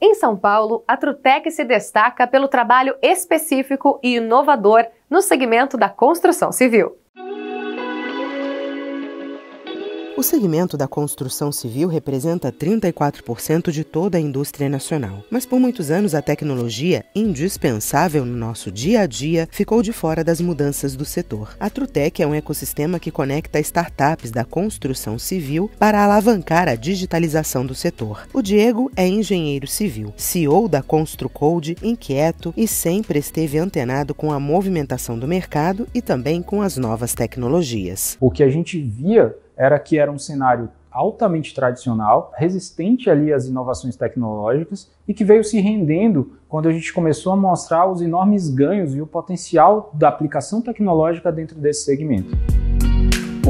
Em São Paulo, a Trutec se destaca pelo trabalho específico e inovador no segmento da construção civil. O segmento da construção civil representa 34% de toda a indústria nacional, mas por muitos anos a tecnologia, indispensável no nosso dia a dia, ficou de fora das mudanças do setor. A Trutec é um ecossistema que conecta startups da construção civil para alavancar a digitalização do setor. O Diego é engenheiro civil, CEO da ConstruCode, inquieto e sempre esteve antenado com a movimentação do mercado e também com as novas tecnologias. O que a gente via era que era um cenário altamente tradicional, resistente ali às inovações tecnológicas e que veio se rendendo quando a gente começou a mostrar os enormes ganhos e o potencial da aplicação tecnológica dentro desse segmento.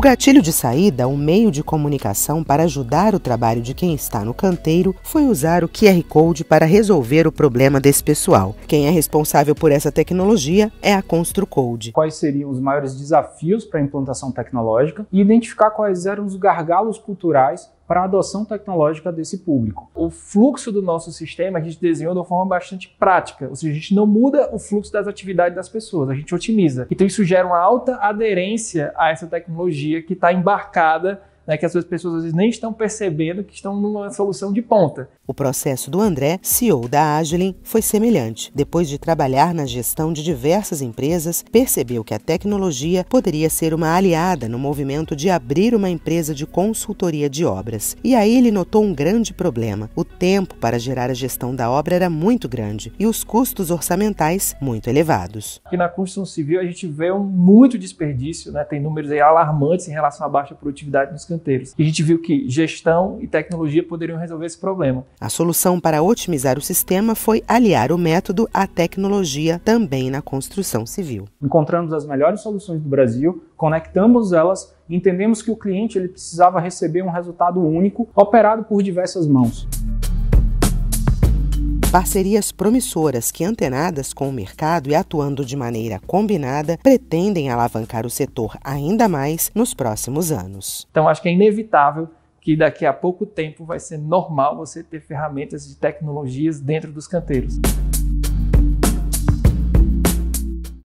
O gatilho de saída, um meio de comunicação para ajudar o trabalho de quem está no canteiro, foi usar o QR Code para resolver o problema desse pessoal. Quem é responsável por essa tecnologia é a ConstruCode. Quais seriam os maiores desafios para a implantação tecnológica e identificar quais eram os gargalos culturais para a adoção tecnológica desse público. O fluxo do nosso sistema a gente desenhou de uma forma bastante prática, ou seja, a gente não muda o fluxo das atividades das pessoas, a gente otimiza. Então isso gera uma alta aderência a essa tecnologia que está embarcada né, que as pessoas às vezes nem estão percebendo que estão numa solução de ponta. O processo do André, CEO da Agilin, foi semelhante. Depois de trabalhar na gestão de diversas empresas, percebeu que a tecnologia poderia ser uma aliada no movimento de abrir uma empresa de consultoria de obras. E aí ele notou um grande problema. O tempo para gerar a gestão da obra era muito grande e os custos orçamentais muito elevados. Aqui na construção civil a gente vê um muito desperdício, né? tem números alarmantes em relação à baixa produtividade nos cantos e a gente viu que gestão e tecnologia poderiam resolver esse problema. A solução para otimizar o sistema foi aliar o método à tecnologia também na construção civil. Encontramos as melhores soluções do Brasil, conectamos elas, e entendemos que o cliente ele precisava receber um resultado único, operado por diversas mãos. Parcerias promissoras que, antenadas com o mercado e atuando de maneira combinada, pretendem alavancar o setor ainda mais nos próximos anos. Então, acho que é inevitável que daqui a pouco tempo vai ser normal você ter ferramentas de tecnologias dentro dos canteiros.